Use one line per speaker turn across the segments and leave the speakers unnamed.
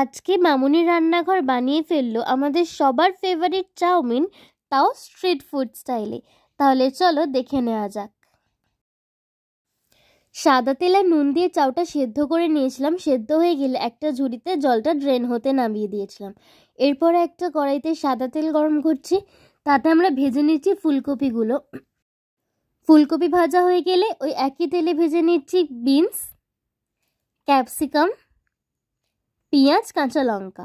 আজকে মামুনি রান্নাঘর বানিয়ে ফেললো আমাদের সবার ফেভারিট চাউমিন তাও স্ট্রিট ফুড স্টাইলে তাহলে চলো দেখে নেওয়া যাক সাদা তেলে নুন দিয়ে চাউটা সেদ্ধ করে নিয়েছিলাম সেদ্ধ হয়ে গেলে একটা ঝুড়িতে জলটা ড্রেন হতে নামিয়ে দিয়েছিলাম এরপর একটা কড়াইতে সাদা তেল গরম করছি তাতে আমরা ভেজে নিচ্ছি ফুলকপিগুলো ফুলকপি ভাজা হয়ে গেলে ওই একই তেলে ভেজে নিচ্ছি বিনস ক্যাপসিকাম পেঁয়াজ কাঁচা লঙ্কা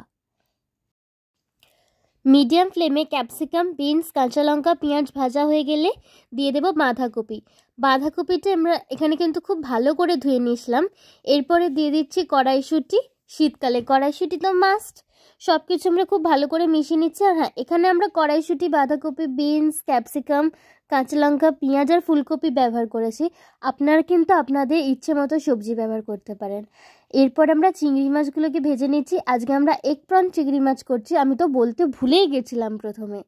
মিডিয়াম ফ্লেমে ক্যাপসিকাম বিনস কাঁচা লঙ্কা পেঁয়াজ ভাজা হয়ে গেলে দিয়ে দেবো বাঁধাকপি বাঁধাকপিটা আমরা এখানে কিন্তু খুব ভালো করে ধুয়ে নিয়েছিলাম এরপরে দিয়ে দিচ্ছি কড়াইশুঁটি শীতকালে কড়াইশুঁটি তো মাস্ট সব কিছু আমরা খুব ভালো করে মিশিয়ে নিচ্ছি আর হ্যাঁ এখানে আমরা কড়াইশুঁটি বাঁধাকপি বিনস ক্যাপসিকাম কাঁচা লঙ্কা পেঁয়াজ আর ফুলকপি ব্যবহার করেছি আপনারা কিন্তু আপনাদের ইচ্ছে মতো সবজি ব্যবহার করতে পারেন এরপর আমরা চিংড়ি মাছগুলোকে ভেজে নিচ্ছি আজকে আমরা এক প্রন চিংড়ি মাছ করছি আমি তো বলতে ভুলেই গেছিলাম প্রথমে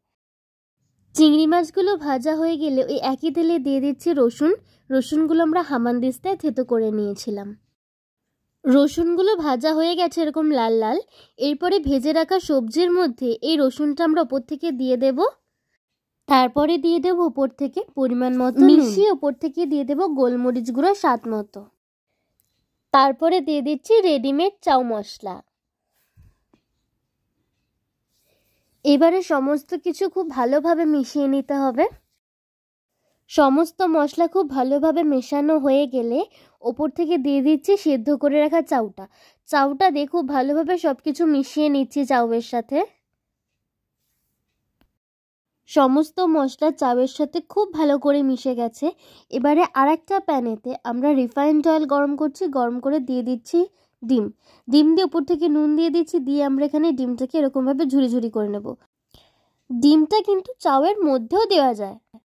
চিংড়ি মাছগুলো ভাজা হয়ে গেলে ওই একই তেলে দিয়ে দিচ্ছি রসুন রসুনগুলো আমরা হামানদিস্তায় থেতো করে নিয়েছিলাম রসুনগুলো ভাজা হয়ে গেছে এরকম লাল লাল এরপরে ভেজে রাখা সবজির মধ্যে এই রসুনটা আমরা ওপর থেকে দিয়ে দেব তারপরে দিয়ে দেব ওপর থেকে পরিমাণ মতো মিশিয়ে ওপর থেকে দিয়ে দেব গোলমরিচ গুঁড়ো স্বাদ মতো তারপরে দিয়ে দিচ্ছি রেডিমেড চাউ মশলা এবারে সমস্ত কিছু খুব ভালোভাবে মিশিয়ে নিতে হবে সমস্ত মশলা খুব ভালোভাবে মেশানো হয়ে গেলে ওপর থেকে দিয়ে দিচ্ছি সেদ্ধ করে রাখা চাউটা চাউটা দিয়ে খুব ভালোভাবে সব কিছু মিশিয়ে নিচ্ছি চাউয়ের সাথে সমস্ত মশলা চাউয়ের সাথে খুব ভালো করে মিশে গেছে এবারে আর একটা প্যানেতে আমরা রিফাইন্ড অয়েল গরম করছি গরম করে দিয়ে দিচ্ছি ডিম ডিম দিয়ে উপর থেকে নুন দিয়ে দিচ্ছি দিয়ে আমরা এখানে ডিমটাকে এরকমভাবে ঝুড়ি ঝুড়ি করে নেব ডিমটা কিন্তু চাউয়ের মধ্যেও দেওয়া যায়